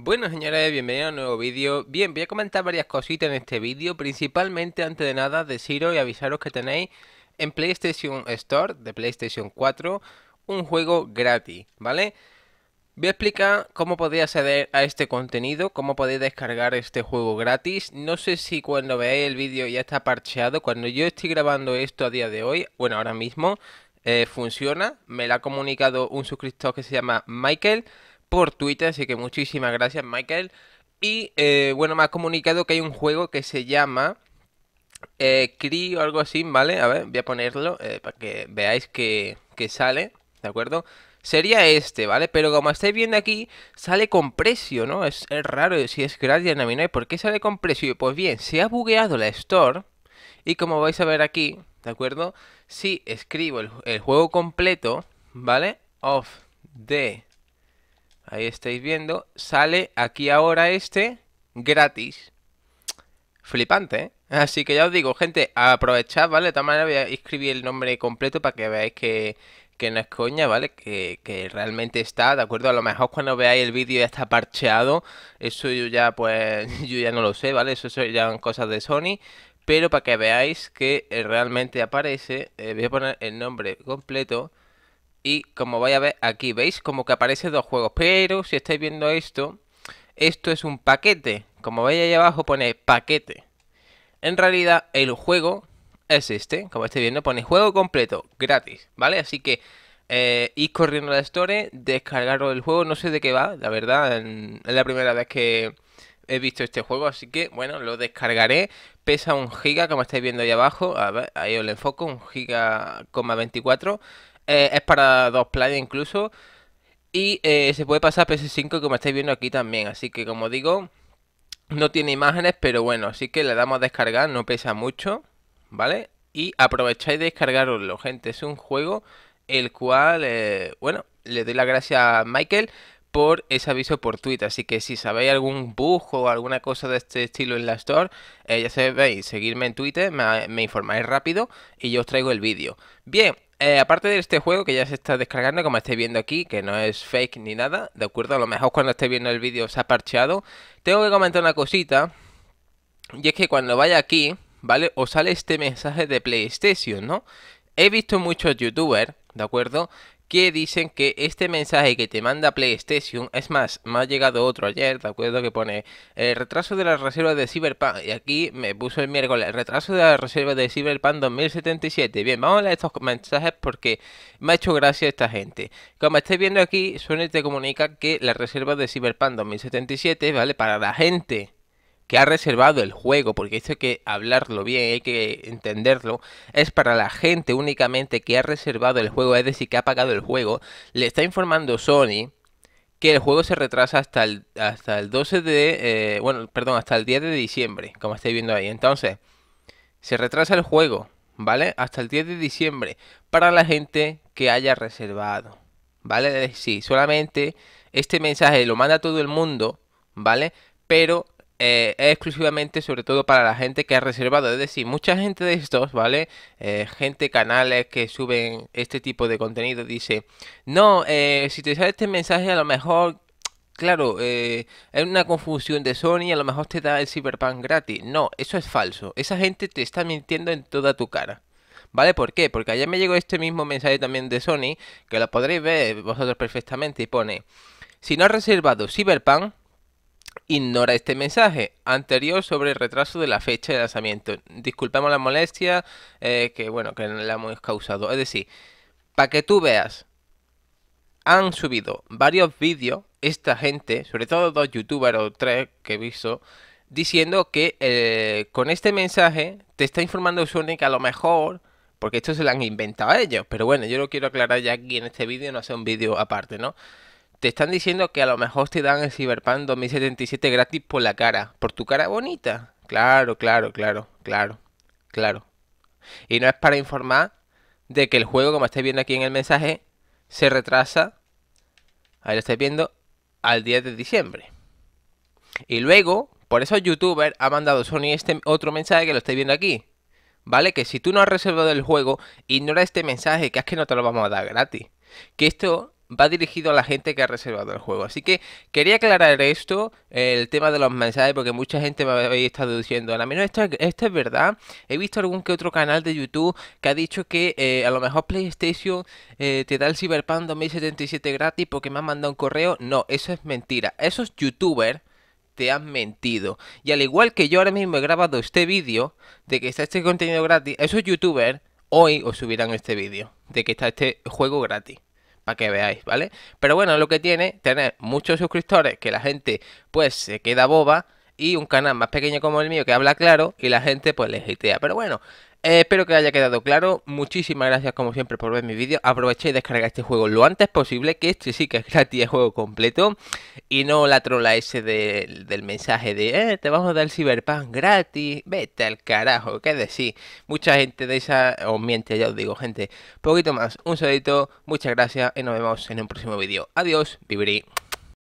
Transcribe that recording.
Bueno señores, bienvenidos a un nuevo vídeo. Bien, voy a comentar varias cositas en este vídeo, principalmente antes de nada deciros y avisaros que tenéis en PlayStation Store de PlayStation 4 un juego gratis, ¿vale? Voy a explicar cómo podéis acceder a este contenido, cómo podéis descargar este juego gratis. No sé si cuando veáis el vídeo ya está parcheado, cuando yo estoy grabando esto a día de hoy, bueno, ahora mismo, eh, funciona. Me lo ha comunicado un suscriptor que se llama Michael, por Twitter, así que muchísimas gracias Michael. Y eh, bueno, me ha comunicado que hay un juego que se llama eh, Cree o algo así, ¿vale? A ver, voy a ponerlo eh, para que veáis que, sale, ¿de acuerdo? sería este, ¿vale? Pero como estáis viendo aquí, sale con precio, ¿no? Es, raro si es gratis en ¿Y ¿Por qué sale con precio? Pues bien, se ha bugueado la Store. Y como vais a ver aquí, ¿de acuerdo? Si escribo el, el juego completo, ¿vale? Of the ahí estáis viendo, sale aquí ahora este gratis. Flipante, ¿eh? Así que ya os digo, gente, aprovechad, ¿vale? De todas maneras voy a escribir el nombre completo para que veáis que, no es coña, ¿vale? Que, realmente está, ¿de acuerdo? A lo mejor cuando veáis el vídeo ya está parcheado. Eso yo ya, pues, yo ya no lo sé, ¿vale? Eso son cosas de Sony. Pero para que veáis que eh, realmente aparece, eh, voy a poner el nombre completo. Y como vais a ver aquí, ¿veis? Como que aparecen dos juegos. Pero si estáis viendo esto, esto es un paquete. Como veis ahí abajo pone paquete. En realidad el juego es este. Como estáis viendo pone juego completo, gratis. ¿Vale? Así que eh, ir corriendo a la Store, descargaros el juego. No sé de qué va, la verdad. Es la primera vez que he visto este juego, así que bueno, lo descargaré. Pesa un giga, como estáis viendo ahí abajo. A ver, ahí os lo enfoco, un giga, 24. Eh, es para dos playas incluso. Y eh, se puede pasar a PS5 como estáis viendo aquí también. Así que como digo, no tiene imágenes, pero bueno, así que le damos a descargar, no pesa mucho, ¿vale? Y aprovecháis de descargaroslo, gente. Es un juego el cual, eh, bueno, le doy las gracias a Michael por ese aviso por Twitter. Así que si sabéis algún bug o alguna cosa de este estilo en la Store, ya sabéis, seguirme en Twitter, me, me informáis rápido y yo os traigo el vídeo. Bien, eh, aparte de este juego que ya se está descargando, como estáis viendo aquí, que no es fake ni nada, ¿de acuerdo? A lo mejor cuando estéis viendo el vídeo se ha parcheado. Tengo que comentar una cosita, y es que cuando vaya aquí, ¿vale? Os sale este mensaje de PlayStation, ¿no? He visto muchos youtubers, ¿de acuerdo? que dicen que este mensaje que te manda PlayStation, es más, me ha llegado otro ayer, ¿de acuerdo? Que pone el retraso de las reservas de Cyberpunk, y aquí me puso el miércoles, el retraso de la reserva de Cyberpunk 2077. Bien, vamos a leer estos mensajes porque me ha hecho gracia esta gente. Como estáis viendo aquí, Sony te comunica que la reserva de Cyberpunk 2077, ¿vale? Para la gente que ha reservado el juego, porque esto hay que hablarlo bien, hay que entenderlo, es para la gente únicamente que ha reservado el juego, es decir, que ha pagado el juego, le está informando Sony que el juego se retrasa hasta el, hasta el 12 de... Eh, bueno, perdón, hasta el 10 de diciembre, como estáis viendo ahí. Entonces, se retrasa el juego, ¿vale? Hasta el 10 de diciembre, para la gente que haya reservado, ¿vale? Es decir, solamente este mensaje lo manda todo el mundo, ¿vale? Pero eh, es exclusivamente sobre todo para la gente que ha reservado. Es decir, mucha gente de estos, ¿vale? Eh, gente, canales que suben este tipo de contenido dice, no, eh, si te sale este mensaje a lo mejor... Claro, es una confusión de Sony, a lo mejor te da el Cyberpunk gratis. No, eso es falso. Esa gente te está mintiendo en toda tu cara. ¿Vale? ¿Por qué? Porque ayer me llegó este mismo mensaje también de Sony, que lo podréis ver vosotros perfectamente, y pone, si no has reservado Cyberpunk, ignora este mensaje anterior sobre el retraso de la fecha de lanzamiento. Disculpamos la molestia eh, que bueno que la hemos causado. Es decir, para que tú veas, han subido varios vídeos esta gente, sobre todo dos youtubers o tres que he visto, diciendo que eh, con este mensaje te está informando Sony que a lo mejor porque esto se lo han inventado ellos. Pero bueno, yo lo quiero aclarar ya aquí en este vídeo, no hacer un vídeo aparte, ¿no? te están diciendo que a lo mejor te dan el Cyberpunk 2077 gratis por la cara, por tu cara bonita. Claro, claro, claro, claro, claro. Y no es para informar de que el juego, como estáis viendo aquí en el mensaje, se retrasa, ahí lo estáis viendo, al 10 de diciembre. Y luego, por eso youtuber ha mandado Sony este otro mensaje que lo estáis viendo aquí. ¿Vale? Que si tú no has reservado el juego, ignora este mensaje, que es que no te lo vamos a dar gratis. Que esto va dirigido a la gente que ha reservado el juego. Así que quería aclarar esto, el tema de los mensajes, porque mucha gente me habéis estado diciendo, a lo menos esto, es verdad. He visto algún que otro canal de YouTube que ha dicho que eh, a lo mejor PlayStation eh, te da el Cyberpunk 2077 gratis porque me ha mandado un correo. No, eso es mentira. Esos youtubers te han mentido. Y al igual que yo ahora mismo he grabado este vídeo de que está este contenido gratis, esos youtubers hoy os subirán este vídeo de que está este juego gratis para que veáis, ¿vale? Pero bueno, lo que tiene, tener muchos suscriptores que la gente pues se queda boba y un canal más pequeño como el mío que habla claro y la gente pues le hitea. Pero bueno, eh, espero que haya quedado claro. Muchísimas gracias como siempre por ver mi vídeo. aproveché y descarga este juego lo antes posible, que este sí que es gratis, es juego completo. Y no la trola ese del mensaje de, eh, te vamos a dar Cyberpunk gratis. Vete al carajo, qué decir. Mucha gente de esa os miente, ya os digo, gente. Poquito más, un saludito, muchas gracias y nos vemos en un próximo vídeo. Adiós, vibri.